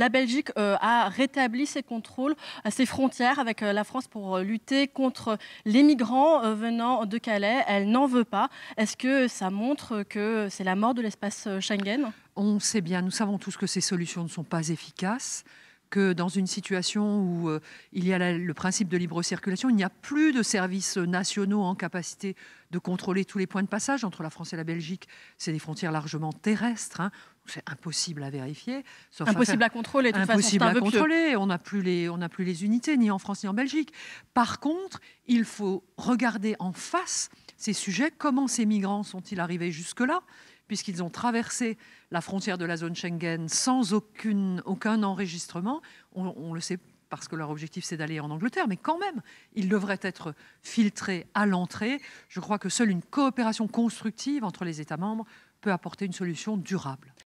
La Belgique euh, a rétabli ses contrôles euh, ses frontières avec euh, la France pour lutter contre les migrants venant de Calais. Elle n'en veut pas. Est-ce que ça montre que c'est la mort de l'espace Schengen On sait bien, nous savons tous que ces solutions ne sont pas efficaces que dans une situation où il y a le principe de libre circulation, il n'y a plus de services nationaux en capacité de contrôler tous les points de passage entre la France et la Belgique. C'est des frontières largement terrestres. Hein c'est impossible à vérifier. impossible à, contrôler, impossible à contrôler. On n'a plus les, on n'a plus les unités ni en France ni en Belgique. Par contre, il faut regarder en face ces sujets. Comment ces migrants sont-ils arrivés jusque-là Puisqu'ils ont traversé la frontière de la zone Schengen sans aucun enregistrement, on le sait parce que leur objectif c'est d'aller en Angleterre, mais quand même, ils devraient être filtrés à l'entrée. Je crois que seule une coopération constructive entre les États membres peut apporter une solution durable.